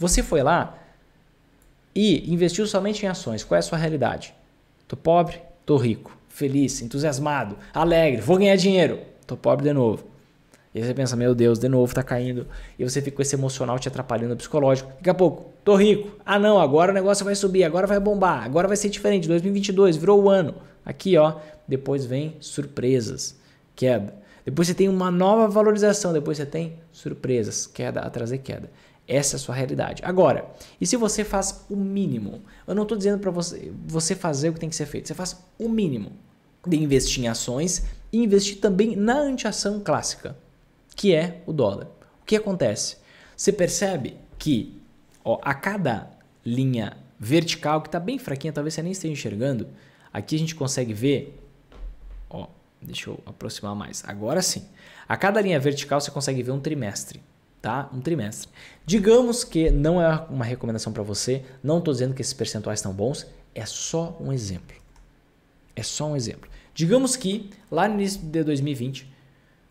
Você foi lá e investiu somente em ações. Qual é a sua realidade? Tô pobre, tô rico, feliz, entusiasmado, alegre, vou ganhar dinheiro. Tô pobre de novo. E aí você pensa, meu Deus, de novo tá caindo. E você fica com esse emocional te atrapalhando psicológico. Daqui a pouco, tô rico. Ah não, agora o negócio vai subir, agora vai bombar, agora vai ser diferente. 2022 virou o ano. Aqui, ó, depois vem surpresas, queda. Depois você tem uma nova valorização, depois você tem surpresas, queda a trazer queda. Essa é a sua realidade. Agora, e se você faz o mínimo? Eu não estou dizendo para você, você fazer o que tem que ser feito. Você faz o mínimo de investir em ações e investir também na antiação clássica, que é o dólar. O que acontece? Você percebe que ó, a cada linha vertical, que está bem fraquinha, talvez você nem esteja enxergando, aqui a gente consegue ver. Ó, deixa eu aproximar mais. Agora sim. A cada linha vertical você consegue ver um trimestre tá? Um trimestre. Digamos que não é uma recomendação para você, não estou dizendo que esses percentuais estão bons, é só um exemplo. É só um exemplo. Digamos que lá no início de 2020,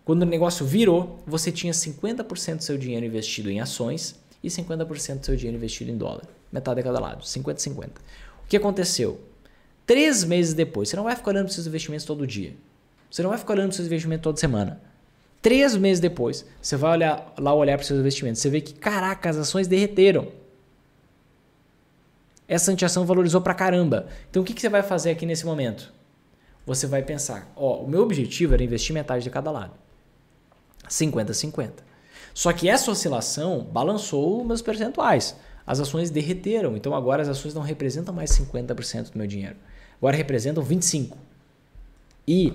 quando o negócio virou, você tinha 50% do seu dinheiro investido em ações e 50% do seu dinheiro investido em dólar. Metade a cada lado, 50-50. O que aconteceu? Três meses depois, você não vai ficar olhando para os seus investimentos todo dia. Você não vai ficar olhando para os seus investimentos toda semana. Três meses depois, você vai olhar, lá olhar para os seus investimentos. Você vê que, caraca, as ações derreteram. Essa antiação valorizou para caramba. Então o que, que você vai fazer aqui nesse momento? Você vai pensar: ó, o meu objetivo era investir metade de cada lado. 50-50. Só que essa oscilação balançou meus percentuais. As ações derreteram, então agora as ações não representam mais 50% do meu dinheiro. Agora representam 25. E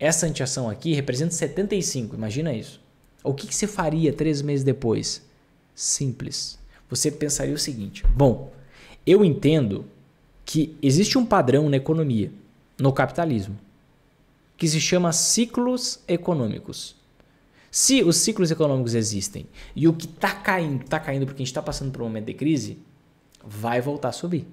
essa antiação aqui representa 75, imagina isso. O que, que você faria três meses depois? Simples. Você pensaria o seguinte: bom, eu entendo que existe um padrão na economia, no capitalismo, que se chama ciclos econômicos. Se os ciclos econômicos existem e o que está caindo, está caindo porque a gente está passando por um momento de crise, vai voltar a subir.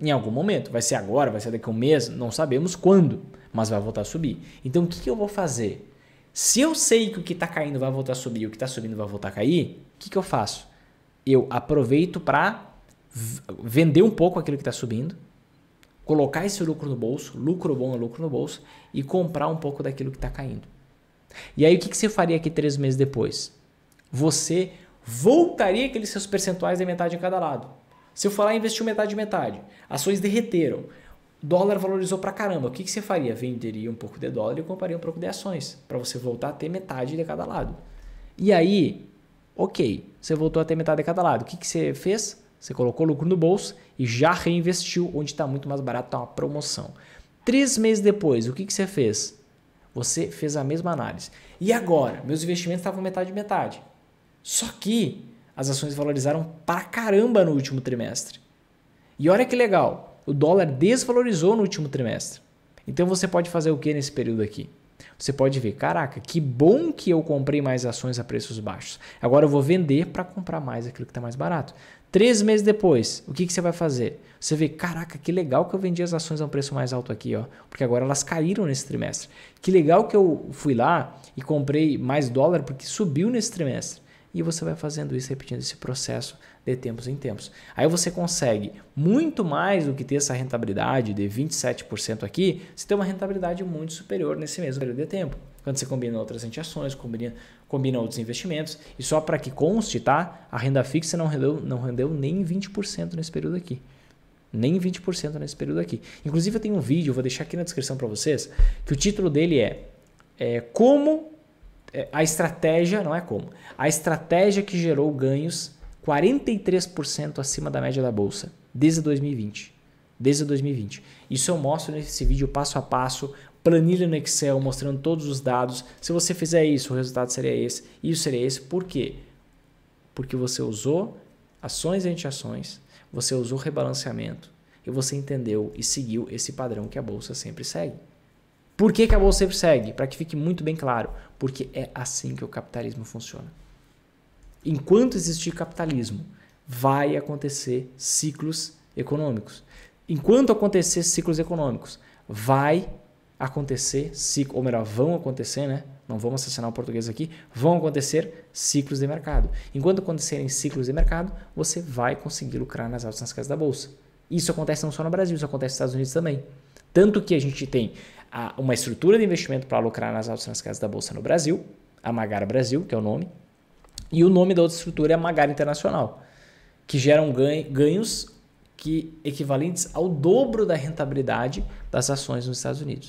Em algum momento, vai ser agora, vai ser daqui a um mês, não sabemos quando mas vai voltar a subir. Então o que, que eu vou fazer? Se eu sei que o que está caindo vai voltar a subir e o que está subindo vai voltar a cair, o que, que eu faço? Eu aproveito para vender um pouco aquilo que está subindo, colocar esse lucro no bolso, lucro bom é lucro no bolso, e comprar um pouco daquilo que está caindo. E aí o que, que você faria aqui três meses depois? Você voltaria aqueles seus percentuais de metade em cada lado. Se eu falar investiu metade metade, ações derreteram dólar valorizou pra caramba. O que, que você faria? Venderia um pouco de dólar e compraria um pouco de ações, para você voltar a ter metade de cada lado. E aí, ok, você voltou a ter metade de cada lado. O que, que você fez? Você colocou lucro no bolso e já reinvestiu onde está muito mais barato, está uma promoção. Três meses depois, o que, que você fez? Você fez a mesma análise. E agora? Meus investimentos estavam metade de metade. Só que as ações valorizaram pra caramba no último trimestre. E olha que legal. O dólar desvalorizou no último trimestre. Então você pode fazer o que nesse período aqui? Você pode ver, caraca, que bom que eu comprei mais ações a preços baixos. Agora eu vou vender para comprar mais aquilo que está mais barato. Três meses depois, o que, que você vai fazer? Você vê, caraca, que legal que eu vendi as ações a um preço mais alto aqui, ó, porque agora elas caíram nesse trimestre. Que legal que eu fui lá e comprei mais dólar porque subiu nesse trimestre e você vai fazendo isso, repetindo esse processo de tempos em tempos. Aí você consegue muito mais do que ter essa rentabilidade de 27% aqui, você tem uma rentabilidade muito superior nesse mesmo período de tempo. Quando você combina outras ações, combina, combina outros investimentos, e só para que conste, tá? A renda fixa não rendeu, não rendeu nem 20% nesse período aqui nem 20% nesse período aqui. Inclusive, eu tenho um vídeo, vou deixar aqui na descrição para vocês, que o título dele é, é Como é, a estratégia, não é como, a estratégia que gerou ganhos 43% acima da média da bolsa desde 2020. Desde 2020. Isso eu mostro nesse vídeo passo a passo, planilha no Excel, mostrando todos os dados. Se você fizer isso, o resultado seria esse, isso seria esse. Por quê? Porque você usou ações e ações você usou rebalanceamento e você entendeu e seguiu esse padrão que a bolsa sempre segue. Por que, que a bolsa sempre segue? Para que fique muito bem claro, porque é assim que o capitalismo funciona. Enquanto existir capitalismo, vai acontecer ciclos econômicos. Enquanto acontecer ciclos econômicos, vai acontecer ciclo, ou melhor, vão acontecer, né? Não vamos assassinar o português aqui, vão acontecer ciclos de mercado. Enquanto acontecerem ciclos de mercado, você vai conseguir lucrar nas altas nas casas da bolsa. Isso acontece não só no Brasil, isso acontece nos Estados Unidos também. Tanto que a gente tem a, uma estrutura de investimento para lucrar nas altas casas da Bolsa no Brasil, a Magara Brasil, que é o nome, e o nome da outra estrutura é a Magara Internacional, que geram ganhos que equivalentes ao dobro da rentabilidade das ações nos Estados Unidos.